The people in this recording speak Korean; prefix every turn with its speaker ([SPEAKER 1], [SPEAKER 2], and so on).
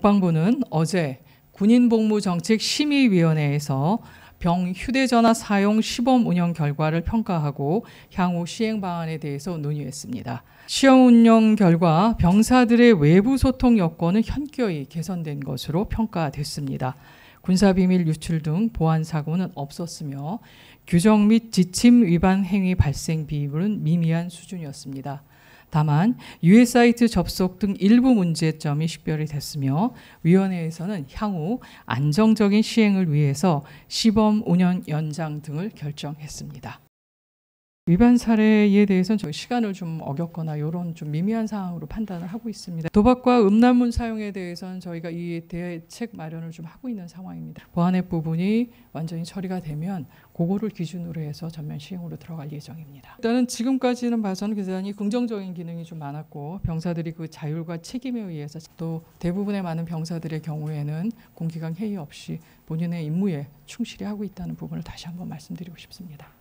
[SPEAKER 1] 국방부는 어제 군인복무정책심의위원회에서 병 휴대전화 사용 시범 운영 결과를 평가하고 향후 시행 방안에 대해서 논의했습니다. 시험 운영 결과 병사들의 외부 소통 여건은 현격히 개선된 것으로 평가됐습니다. 군사비밀 유출 등 보안 사고는 없었으며 규정 및 지침 위반 행위 발생 비율은 미미한 수준이었습니다. 다만 유해 사이트 접속 등 일부 문제점이 식별이 됐으며 위원회에서는 향후 안정적인 시행을 위해서 시범 운영 연장 등을 결정했습니다. 위반 사례에 대해서는 시간을 좀 어겼거나 이런 좀 미미한 상황으로 판단을 하고 있습니다. 도박과 음란문 사용에 대해서는 저희가 이 대책 마련을 좀 하고 있는 상황입니다. 보안의 부분이 완전히 처리가 되면 그거를 기준으로 해서 전면 시행으로 들어갈 예정입니다. 일단은 지금까지는 봐서는 굉장히 긍정적인 기능이 좀 많았고 병사들이 그 자율과 책임에 의해서 또 대부분의 많은 병사들의 경우에는 공기관 회의 없이 본인의 임무에 충실히 하고 있다는 부분을 다시 한번 말씀드리고 싶습니다.